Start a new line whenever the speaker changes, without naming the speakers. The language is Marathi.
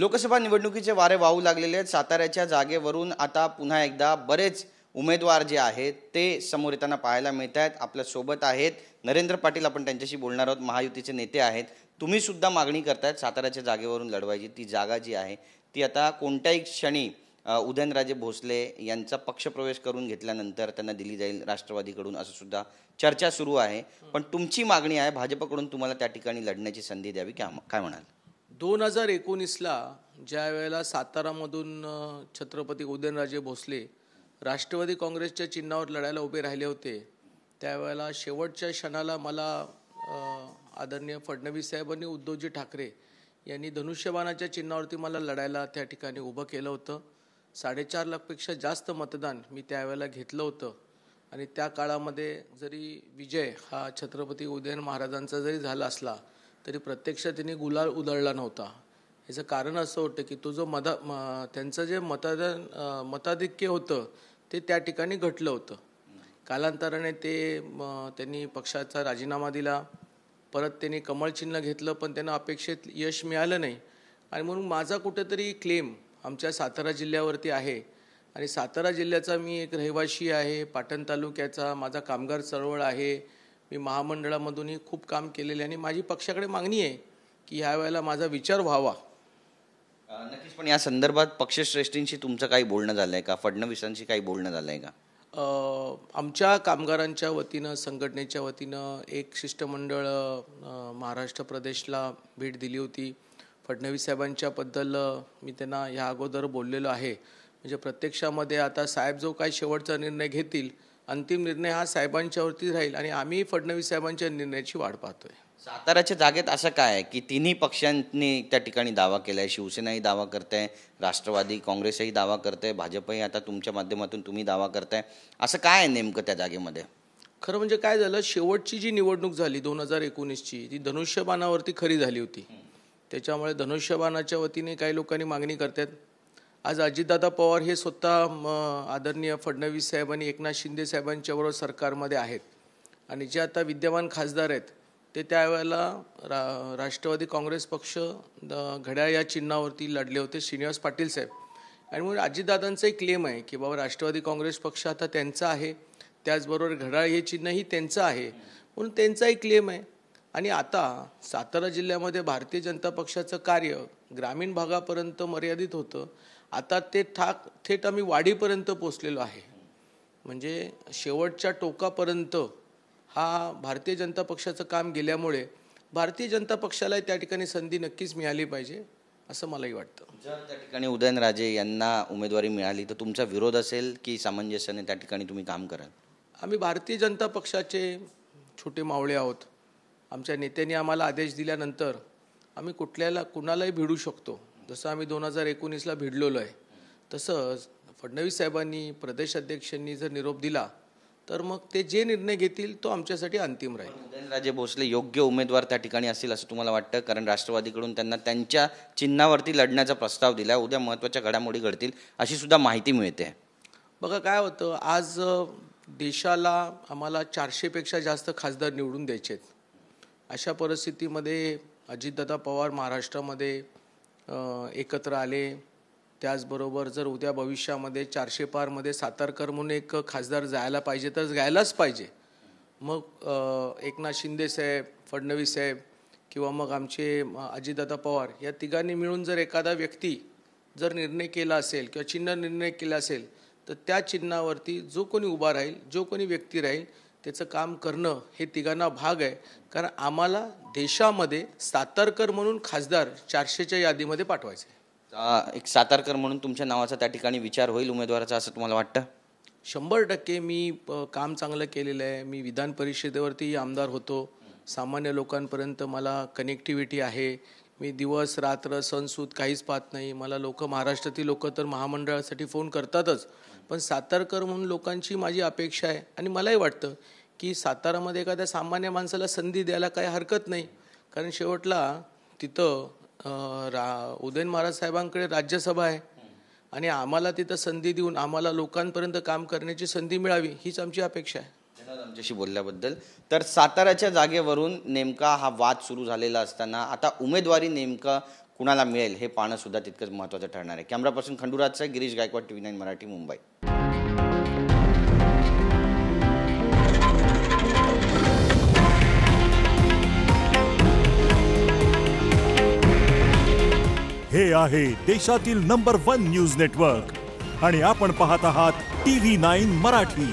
लोकसभा निवडणुकीचे वारे वाहू लागलेले आहेत साताऱ्याच्या जागेवरून आता पुन्हा एकदा बरेच उमेदवार जे आहेत ते समोर येताना पाहायला मिळत आहेत आपल्यासोबत आहेत नरेंद्र पाटील आपण त्यांच्याशी बोलणार आहोत महायुतीचे नेते आहेत तुम्ही सुद्धा मागणी करतायत साताऱ्याच्या जागेवरून लढवायची ती जागा जी आहे ती आता कोणत्याही क्षणी उदयनराजे भोसले यांचा पक्षप्रवेश करून घेतल्यानंतर त्यांना दिली जाईल राष्ट्रवादीकडून असं सुद्धा चर्चा सुरू आहे पण तुमची मागणी आहे भाजपकडून तुम्हाला त्या ठिकाणी लढण्याची संधी द्यावी काय काय म्हणाल
दोन हजार एकोणीसला ज्या वेळेला सातारामधून छत्रपती उदयनराजे भोसले राष्ट्रवादी काँग्रेसच्या चिन्हावर लढायला उभे राहिले होते त्यावेळेला शेवटच्या क्षणाला मला आदरणीय फडणवीस साहेबांनी उद्धवजी ठाकरे यांनी धनुष्यबाणाच्या चिन्हावरती मला लढायला त्या ठिकाणी उभं केलं होतं साडेचार लाखपेक्षा जास्त मतदान मी त्यावेळेला घेतलं होतं आणि त्या काळामध्ये जरी विजय हा छत्रपती उदयन महाराजांचा जरी झाला असला तरी प्रत्यक्ष त्यांनी गुलाल उधळला नव्हता याचं कारण असं होतं की तो जो मदा म त्यांचं जे मतदान मताधिक्य होतं ते त्या ठिकाणी घटलं होतं कालांतराने ते त्यांनी पक्षाचा राजीनामा दिला परत त्यांनी कमळ चिन्ह घेतलं पण त्यांना अपेक्षित यश मिळालं नाही आणि म्हणून माझा कुठेतरी क्लेम आमच्या सातारा जिल्ह्यावरती आहे आणि सातारा जिल्ह्याचा मी एक रहिवाशी आहे पाटण तालुक्याचा माझा कामगार चळवळ आहे मी महामंडळामधूनही खूप काम केलेले आणि माझी पक्षाकडे मागणी आहे की ह्या वेळेला माझा विचार व्हावा नक्कीच
पण या संदर्भात पक्षश्रेष्ठींशी तुमचं काही बोलणं झालं आहे का फडणवीसांशी काही बोलणं झालं आहे का
आमच्या कामगारांच्या वतीनं संघटनेच्या वतीनं एक शिष्टमंडळ महाराष्ट्र प्रदेशला भेट दिली होती फडणवीस साहेबांच्याबद्दल मी त्यांना ह्या अगोदर बोललेलो आहे म्हणजे प्रत्यक्षामध्ये आता साहेब जो काही शेवटचा निर्णय घेतील अंतिम निर्णय हा साहेबांच्यावरती राहील आणि आम्ही फडणवीस साहेबांच्या निर्णयाची
वाट पाहतोय साताराच्या जागेत असं काय आहे की तिन्ही पक्षांनी त्या ठिकाणी दावा केला आहे शिवसेनाही दावा करते राष्ट्रवादी काँग्रेसही दावा आहे भाजपही आता तुमच्या माध्यमातून तुम्ही दावा करताय असं काय आहे नेमकं त्या जागेमध्ये
खरं म्हणजे काय झालं शेवटची जी निवडणूक झाली दोन हजार एकोणीसची ती धनुष्यबाणावरती खरी झाली होती त्याच्यामुळे धनुष्यबाणाच्या वतीने काही लोकांनी मागणी करतात आज अजितदादा पवार हे स्वतः आदरणीय फडणवीस साहेब आणि एकनाथ शिंदे साहेबांच्या बरोबर सरकारमध्ये आहेत आणि जे आता विद्यमान खासदार आहेत ते त्यावेळेला रा राष्ट्रवादी काँग्रेस पक्ष घड्याळ या चिन्हावरती लढले होते श्रीनिवास पाटील साहेब आणि म्हणून अजितदादांचा एक क्लेम आहे की बाबा राष्ट्रवादी काँग्रेस पक्ष आता त्यांचा आहे त्याचबरोबर घड्याळ हे चिन्हही त्यांचं आहे म्हणून त्यांचाही क्लेम आहे आणि आता सातारा जिल्ह्यामध्ये भारतीय जनता पक्षाचं कार्य ग्रामीण भागापर्यंत मर्यादित होतं आता ते थाक थेट आम्ही वाढीपर्यंत पोचलेलो आहे म्हणजे शेवटच्या टोकापर्यंत हा भारतीय जनता पक्षाचं काम गेल्यामुळे भारतीय जनता पक्षाला त्या ठिकाणी संधी नक्कीच मिळाली पाहिजे असं मलाही
वाटतं जर त्या ठिकाणी उदयनराजे यांना उमेदवारी मिळाली तर तुमचा विरोध असेल की सामंजस्याने त्या ठिकाणी तुम्ही काम कराल आम्ही भारतीय जनता पक्षाचे छोटे मावळे आहोत
आमच्या नेत्यांनी आम्हाला आदेश दिल्यानंतर आम्ही कुठल्याला कुणालाही भिडू शकतो जसं आम्ही दोन हजार एकोणीसला भिडलेलो आहे तसंच फडणवीस साहेबांनी प्रदेशाध्यक्षांनी
जर निरोप दिला तर मग ते जे निर्णय घेतील तो आमच्यासाठी अंतिम राहील उदयनराजे भोसले योग्य उमेदवार त्या ठिकाणी असतील असं तुम्हाला वाटतं कारण राष्ट्रवादीकडून त्यांना त्यांच्या चिन्हावरती लढण्याचा प्रस्ताव दिला उद्या महत्त्वाच्या घडामोडी घडतील अशी सुद्धा माहिती मिळते
बघा काय होतं आज देशाला आम्हाला चारशेपेक्षा जास्त खासदार निवडून द्यायचे आहेत अशा परिस्थितीमध्ये अजितदादा पवार महाराष्ट्रामध्ये एकत्र आले त्याचबरोबर जर उद्या भविष्यामध्ये चारशे पारमध्ये सातारकर म्हणून एक खासदार जायला पाहिजे तर जायलाच पाहिजे मग एकनाथ शिंदे साहेब फडणवीस साहेब किंवा मग आमचे अजितदादा पवार या तिघांनी मिळून जर एखादा व्यक्ती जर निर्णय केला असेल किंवा चिन्ह निर्णय केला असेल तर त्या चिन्हावरती जो कोणी उभा राहील जो कोणी व्यक्ती राहील त्याचं काम करणं हे तिघांना भाग आहे कारण आम्हाला देशामध्ये सातारकर म्हणून खासदार चारशेच्या यादीमध्ये पाठवायचे
एक सातारकर म्हणून तुमच्या नावाचा त्या ठिकाणी विचार होईल उमेदवाराचा असं तुम्हाला वाटतं
शंभर टक्के मी काम चांगलं केलेलं आहे मी विधान परिषदेवरती आमदार होतो सामान्य लोकांपर्यंत मला कनेक्टिव्हिटी आहे मी दिवस रात्र सणसूद काहीच पाहत नाही मला लोक महाराष्ट्रातील लोक तर महामंडळासाठी फोन करतातच पण सातारकर म्हणून लोकांची माझी अपेक्षा आहे आणि मलाही वाटतं की सातारामध्ये एखाद्या सामान्य माणसाला संधी द्यायला काही हरकत नाही कारण शेवटला तिथं रा उदयन महाराज साहेबांकडे राज्यसभा आहे आणि आम्हाला तिथं संधी देऊन आम्हाला लोकांपर्यंत काम करण्याची संधी मिळावी हीच आमची अपेक्षा आहे
आमच्याशी बोलल्याबद्दल तर साताऱ्याच्या जागेवरून नेमका हा वाद सुरू झालेला असताना आता उमेदवारी नेमका कुणाला मिळेल हे पाहणं सुद्धा तितकंच महत्वाचं ठरणार आहे कॅमेरा पर्सन खंडुराजचा Girish Gaikwad TV nine Marathi Mumbai
हे आहे देशातील नंबर वन न्यूज नेटवर्क आणि आपण पाहत आहात टी व्ही नाईन मराठी